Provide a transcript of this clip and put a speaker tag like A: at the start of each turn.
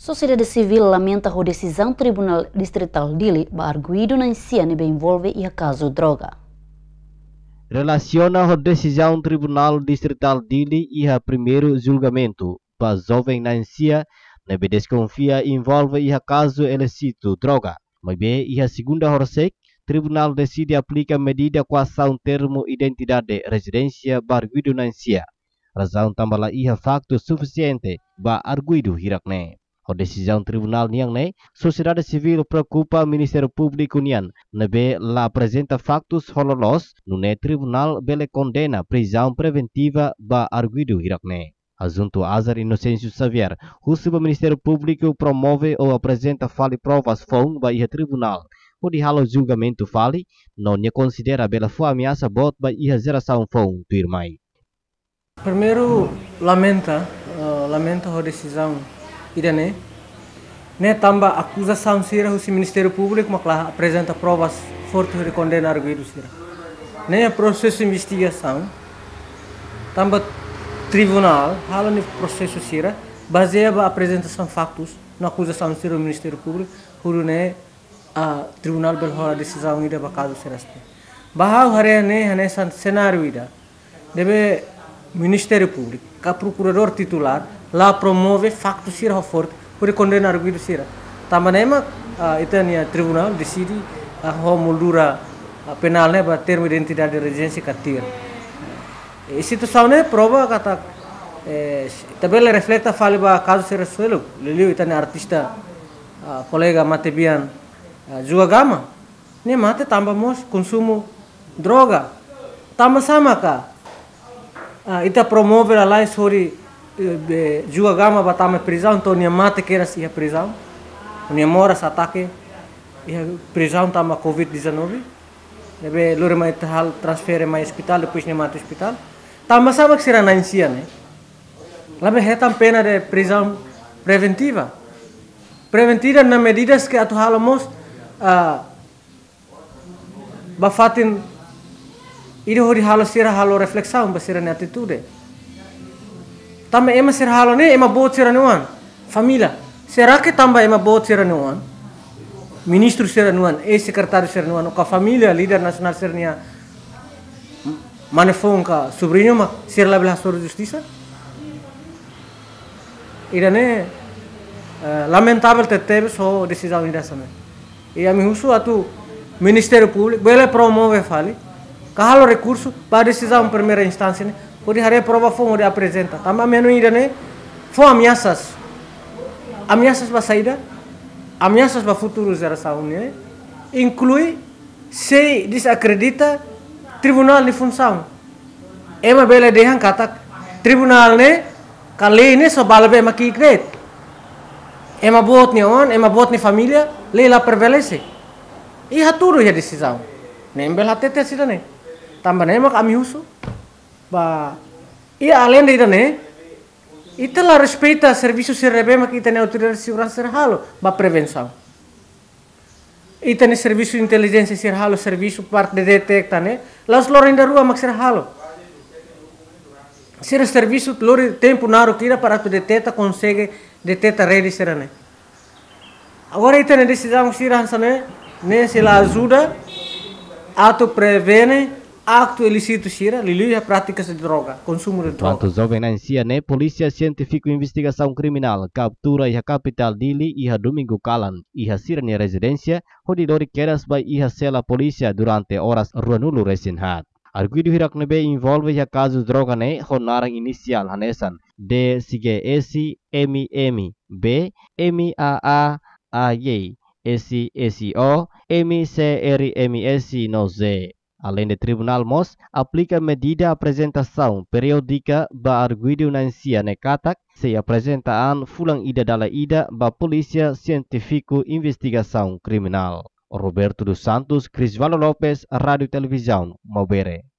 A: Sociedade Civil lamenta a decisão Tribunal Distrital Dili arguido na Inciane envolve e acaso caso droga. Relaciona a decisão Tribunal Distrital Dili e a primeiro julgamento. Para jovem na Incia, na desconfia envolve e acaso caso ilícito droga. Mas bem, e a segunda horsec, Tribunal decide aplica medida coação termo identidade residência barguido na Incia. Razão tambala e a facto suficiente para arguido hirakne a decisão tribunal niang ne, sociedade civil preocupa Ministério Público nian. Nebe la apresenta factos hololos, no ne tribunal bele condena prisão preventiva ba arguido irak ne. Azar Inocêncio Xavier, o Ministério Público promove ou apresenta fale provas fom ba ia tribunal. O de halo julgamento fale, não ne considera bela foi ameaça bot ba ia geração fom, tu
B: Primeiro, lamenta, uh, lamenta a decisão ida né né tamba acusação sira o Ministério Público macla apresenta provas fortes de condenar o Guido sira né processo de investigação tamba tribunal hala no processo sira baseia a apresentação factos na acusação sira o Ministério Público huru né a tribunal belhora decisão ida bacado sira bahau hare né hane cenário ida deve Ministério Público, que procurador titular lá promove facto sira Ford, forte por condenar o vírus sira. Também a itania tribunal decide a moldura penal né, para ter uma identidade de residência cativa. E, e situação né prova kata eh, tabela refleta fale ba caso sira suelo, lelio itania artista a colega Matebian juga gama. Ini mate tamba mos konsumo droga. tama sama ka. Ah, ita promover a lei sobre julgama batame prisão, então minha mata que era a prisão, minha mora ataque, e prisão tava Covid-19. Debe lure mai hal transfere mai hospital, depois nem mata hospital. Tama sama que será na insia, né? Lá me pena de prisão preventiva. Preventiva na medidas que atuhalamos uh, ah, bafatin Ili hori halo sira halo reflexão ba sira ne atitude. Tamba ema sira halo ne ema bot sira ne wan. Família. Será que tamba ema bot sira ne wan? Ministro sira ne wan, e secretário sira ne wan, ka família líder nacional sira ne manefon ka sobrinho ma sira la bela sobre justiça. Ira ne eh, lamentável te teve só decisão ira E a mi husu atu Ministério Público, bele promove fale. Kalau recurso, para decisão em primeira instância, por isso a prova foi onde apresenta. Também menos ainda, né? Foi ameaças. Ameaças para saída, ¿eh? ameaças para futuro geração, né? Inclui se desacredita tribunal de função. É uma bela ideia, kata tribunal, né? Kali ini sebalbe maki kret. Ema bot ni on, ema bot ni família, leila pervelece. E haturu ya decisão. Nem bela tete sida nem é mak amiuso ba ia além de itane itala respeita serviço se rebe mak itane autoridade de segurança halo ba prevenção itane serviço de inteligência ser halo serviço parte de detecta lá las lorin da rua mak ser halo ser serviço lori tempo não kira para tu deteta consegue detecta rede serane agora itane decisão se ransa né né se la ajuda ato prevene Acto ilícito será lili a de droga, consumo de
A: droga. Quanto jovem na Enciane, polícia científica investigação criminal, captura e a capital Dili e a Domingo Calan e a Sirene residência, onde Dori Keras vai e a cela polícia durante horas Ruanulo Resinhat. Arguido hirak nebe envolve a caso droga ne honarang inisial hanesan D sige esi emi emi B emi a a a y esi esi o emi c r emi esi no z Além de tribunal MOS, aplica medida apresentação periódica ba arguidunancia necatac se apresentaan fulang ida dala ida ba polícia científico investigação criminal. Roberto dos Santos, Crisvalo Lopes, Rádio Televisão, Maubere.